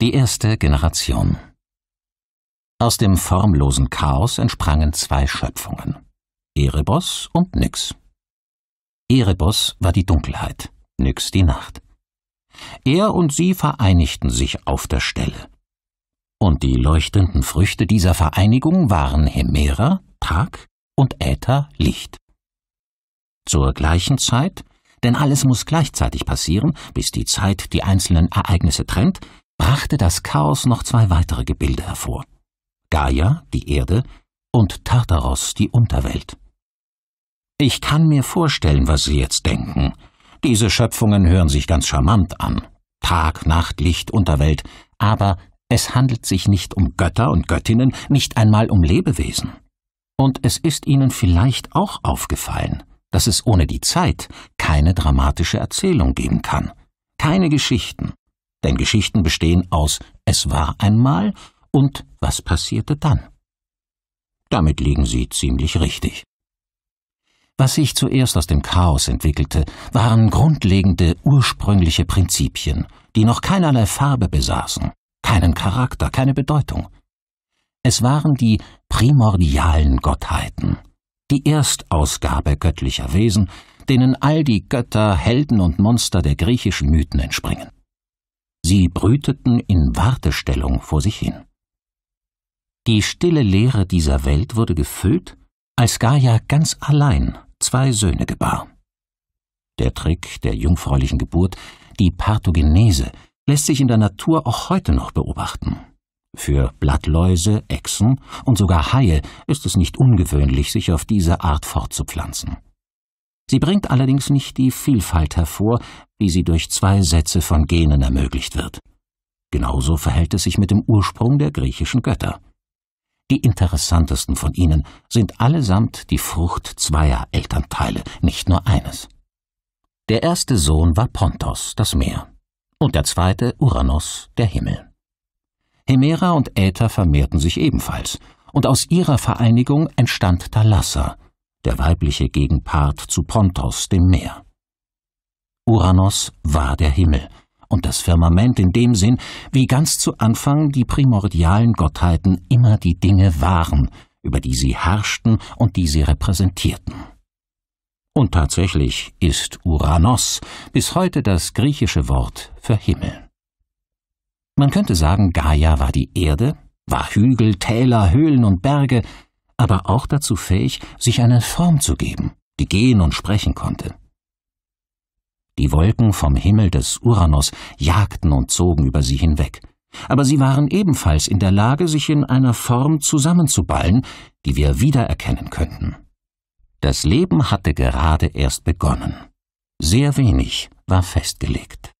Die erste Generation. Aus dem formlosen Chaos entsprangen zwei Schöpfungen: Erebos und Nyx. Erebos war die Dunkelheit, Nyx die Nacht. Er und sie vereinigten sich auf der Stelle. Und die leuchtenden Früchte dieser Vereinigung waren Hemera, Tag, und Äther, Licht. Zur gleichen Zeit, denn alles muss gleichzeitig passieren, bis die Zeit die einzelnen Ereignisse trennt, brachte das Chaos noch zwei weitere Gebilde hervor. Gaia, die Erde, und Tartaros, die Unterwelt. Ich kann mir vorstellen, was Sie jetzt denken. Diese Schöpfungen hören sich ganz charmant an. Tag, Nacht, Licht, Unterwelt. Aber es handelt sich nicht um Götter und Göttinnen, nicht einmal um Lebewesen. Und es ist Ihnen vielleicht auch aufgefallen, dass es ohne die Zeit keine dramatische Erzählung geben kann. Keine Geschichten, denn Geschichten bestehen aus Es war einmal und Was passierte dann? Damit liegen Sie ziemlich richtig. Was sich zuerst aus dem Chaos entwickelte, waren grundlegende ursprüngliche Prinzipien, die noch keinerlei Farbe besaßen, keinen Charakter, keine Bedeutung. Es waren die primordialen Gottheiten, die Erstausgabe göttlicher Wesen, denen all die Götter, Helden und Monster der griechischen Mythen entspringen. Sie brüteten in Wartestellung vor sich hin. Die stille Leere dieser Welt wurde gefüllt, als Gaia ganz allein zwei Söhne gebar. Der Trick der jungfräulichen Geburt, die Parthogenese, lässt sich in der Natur auch heute noch beobachten. Für Blattläuse, Echsen und sogar Haie ist es nicht ungewöhnlich, sich auf diese Art fortzupflanzen. Sie bringt allerdings nicht die Vielfalt hervor, wie sie durch zwei Sätze von Genen ermöglicht wird. Genauso verhält es sich mit dem Ursprung der griechischen Götter. Die interessantesten von ihnen sind allesamt die Frucht zweier Elternteile, nicht nur eines. Der erste Sohn war Pontos, das Meer, und der zweite Uranus, der Himmel. Hemera und Äther vermehrten sich ebenfalls, und aus ihrer Vereinigung entstand Thalassa, der weibliche Gegenpart zu Pontos, dem Meer. Uranus war der Himmel und das Firmament in dem Sinn, wie ganz zu Anfang die primordialen Gottheiten immer die Dinge waren, über die sie herrschten und die sie repräsentierten. Und tatsächlich ist Uranos bis heute das griechische Wort für Himmel. Man könnte sagen, Gaia war die Erde, war Hügel, Täler, Höhlen und Berge, aber auch dazu fähig, sich eine Form zu geben, die gehen und sprechen konnte. Die Wolken vom Himmel des Uranus jagten und zogen über sie hinweg, aber sie waren ebenfalls in der Lage, sich in einer Form zusammenzuballen, die wir wiedererkennen könnten. Das Leben hatte gerade erst begonnen. Sehr wenig war festgelegt.